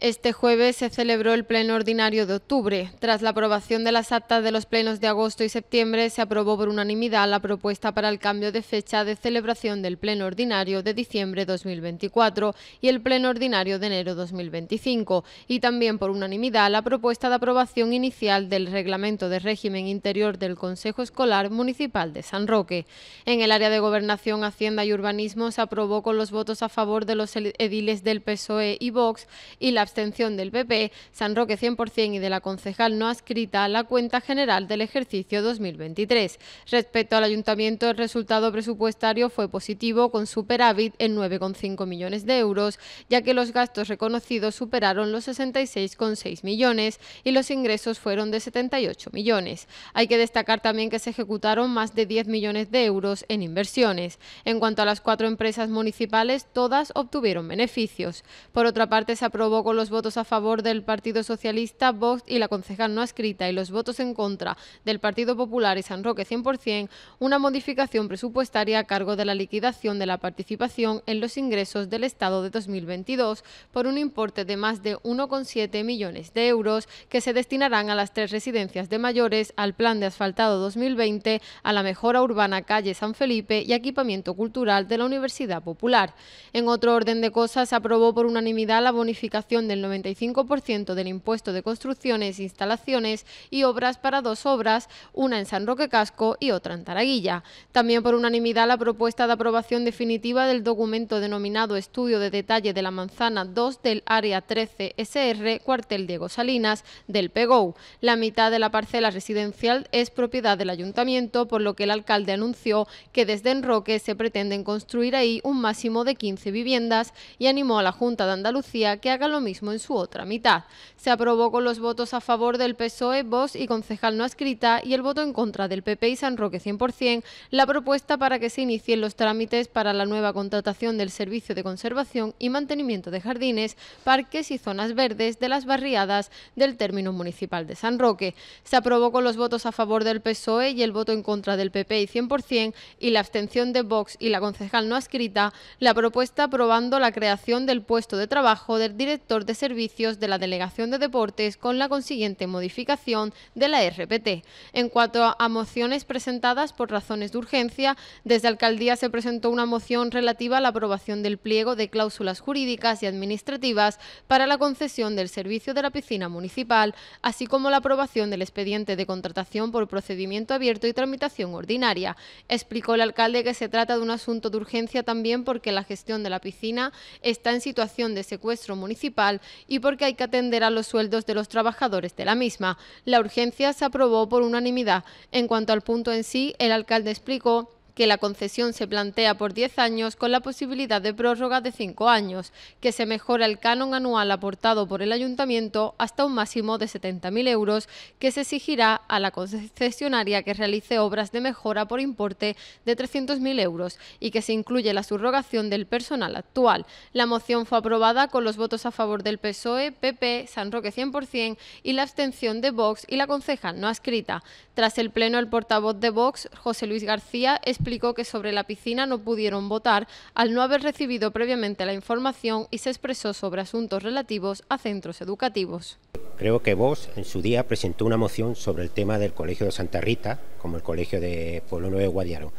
Este jueves se celebró el Pleno Ordinario de Octubre. Tras la aprobación de las actas de los plenos de agosto y septiembre, se aprobó por unanimidad la propuesta para el cambio de fecha de celebración del Pleno Ordinario de diciembre 2024 y el Pleno Ordinario de enero 2025, y también por unanimidad la propuesta de aprobación inicial del Reglamento de Régimen Interior del Consejo Escolar Municipal de San Roque. En el área de Gobernación, Hacienda y Urbanismo se aprobó con los votos a favor de los ediles del PSOE y Vox y la abstención del PP, San Roque 100% y de la concejal no adscrita a la cuenta general del ejercicio 2023. Respecto al ayuntamiento, el resultado presupuestario fue positivo con superávit en 9,5 millones de euros, ya que los gastos reconocidos superaron los 66,6 millones y los ingresos fueron de 78 millones. Hay que destacar también que se ejecutaron más de 10 millones de euros en inversiones. En cuanto a las cuatro empresas municipales, todas obtuvieron beneficios. Por otra parte, se aprobó con los votos a favor del Partido Socialista, Vox y la concejal no escrita y los votos en contra del Partido Popular y San Roque 100%, una modificación presupuestaria a cargo de la liquidación de la participación en los ingresos del Estado de 2022 por un importe de más de 1,7 millones de euros que se destinarán a las tres residencias de mayores, al Plan de Asfaltado 2020, a la mejora urbana calle San Felipe y equipamiento cultural de la Universidad Popular. En otro orden de cosas, aprobó por unanimidad la bonificación del 95% del impuesto de construcciones, instalaciones y obras para dos obras, una en San Roque Casco y otra en Taraguilla. También por unanimidad la propuesta de aprobación definitiva del documento denominado Estudio de Detalle de la Manzana 2 del Área 13 SR Cuartel Diego Salinas del PEGOU. La mitad de la parcela residencial es propiedad del ayuntamiento, por lo que el alcalde anunció que desde Enroque se pretenden construir ahí un máximo de 15 viviendas y animó a la Junta de Andalucía que haga lo mismo en su otra mitad. Se aprobó con los votos a favor del PSOE, Vox y concejal no escrita y el voto en contra del PP y San Roque 100% la propuesta para que se inicien los trámites para la nueva contratación del servicio de conservación y mantenimiento de jardines, parques y zonas verdes de las barriadas del término municipal de San Roque. Se aprobó con los votos a favor del PSOE y el voto en contra del PP y 100% y la abstención de Vox y la concejal no escrita la propuesta aprobando la creación del puesto de trabajo del director de servicios de la Delegación de Deportes con la consiguiente modificación de la RPT. En cuanto a mociones presentadas por razones de urgencia, desde Alcaldía se presentó una moción relativa a la aprobación del pliego de cláusulas jurídicas y administrativas para la concesión del servicio de la piscina municipal, así como la aprobación del expediente de contratación por procedimiento abierto y tramitación ordinaria. Explicó el alcalde que se trata de un asunto de urgencia también porque la gestión de la piscina está en situación de secuestro municipal y porque hay que atender a los sueldos de los trabajadores de la misma. La urgencia se aprobó por unanimidad. En cuanto al punto en sí, el alcalde explicó que la concesión se plantea por 10 años con la posibilidad de prórroga de 5 años, que se mejora el canon anual aportado por el ayuntamiento hasta un máximo de 70.000 euros que se exigirá a la concesionaria que realice obras de mejora por importe de 300.000 euros y que se incluye la subrogación del personal actual. La moción fue aprobada con los votos a favor del PSOE, PP, San Roque 100% y la abstención de Vox y la concejal no escrita. Tras el pleno, el portavoz de Vox, José Luis García, explicó que sobre la piscina no pudieron votar al no haber recibido previamente la información y se expresó sobre asuntos relativos a centros educativos. Creo que vos en su día presentó una moción sobre el tema del Colegio de Santa Rita, como el Colegio de Pueblo Nuevo Guadiaro.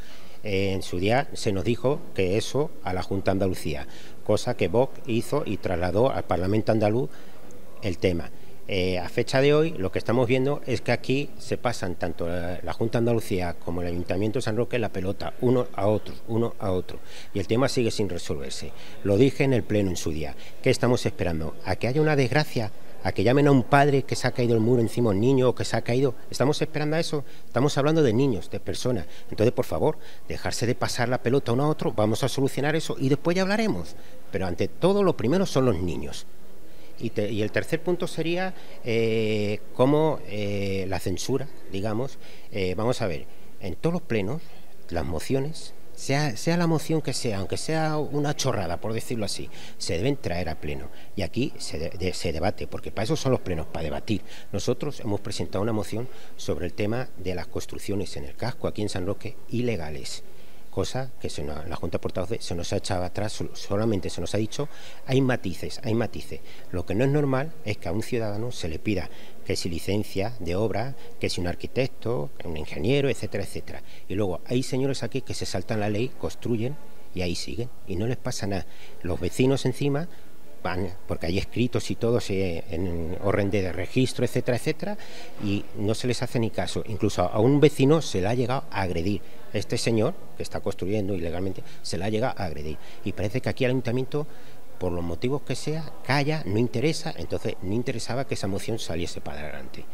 Eh, en su día se nos dijo que eso a la Junta Andalucía, cosa que vos hizo y trasladó al Parlamento Andaluz el tema. Eh, a fecha de hoy, lo que estamos viendo es que aquí se pasan tanto la, Junta de Andalucía como el Ayuntamiento de San Roque la pelota, uno a otro, uno a otro. Y el tema sigue sin resolverse. Lo dije en el Pleno en su día. ¿Qué estamos esperando? ¿A que haya una desgracia? ¿A que llamen a un padre que se ha caído el muro encima un niño o que se ha caído? ¿Estamos esperando a eso? Estamos hablando de niños, de personas. Entonces, por favor, dejarse de pasar la pelota uno a otro, vamos a solucionar eso y después ya hablaremos. Pero ante todo, lo primero son los niños. Y, el tercer punto sería eh, cómo eh, la censura, digamos, eh, vamos a ver, en todos los plenos, las mociones, sea, sea la moción que sea, aunque sea una chorrada, por decirlo así, se deben traer a pleno. Y aquí se, se debate, porque para eso son los plenos, para debatir. Nosotros hemos presentado una moción sobre el tema de las construcciones en el casco, aquí en San Roque, ilegales cosa que la Junta de Portavoces se nos ha echado atrás, solamente se nos ha dicho, hay matices, hay matices. Lo que no es normal es que a un ciudadano se le pida que si licencia de obra, que si un arquitecto, un ingeniero, etcétera, etcétera. Y luego hay señores aquí que se saltan la ley, construyen y ahí siguen y no les pasa nada. Los vecinos encima porque hay escritos y todo se, en orden de registro, etcétera, etcétera, y no se les hace ni caso. Incluso a un vecino se le ha llegado a agredir. Este señor, que está construyendo ilegalmente, se le ha llegado a agredir. Y parece que aquí el ayuntamiento, por los motivos que sea, calla, no interesa, entonces no interesaba que esa moción saliese para adelante.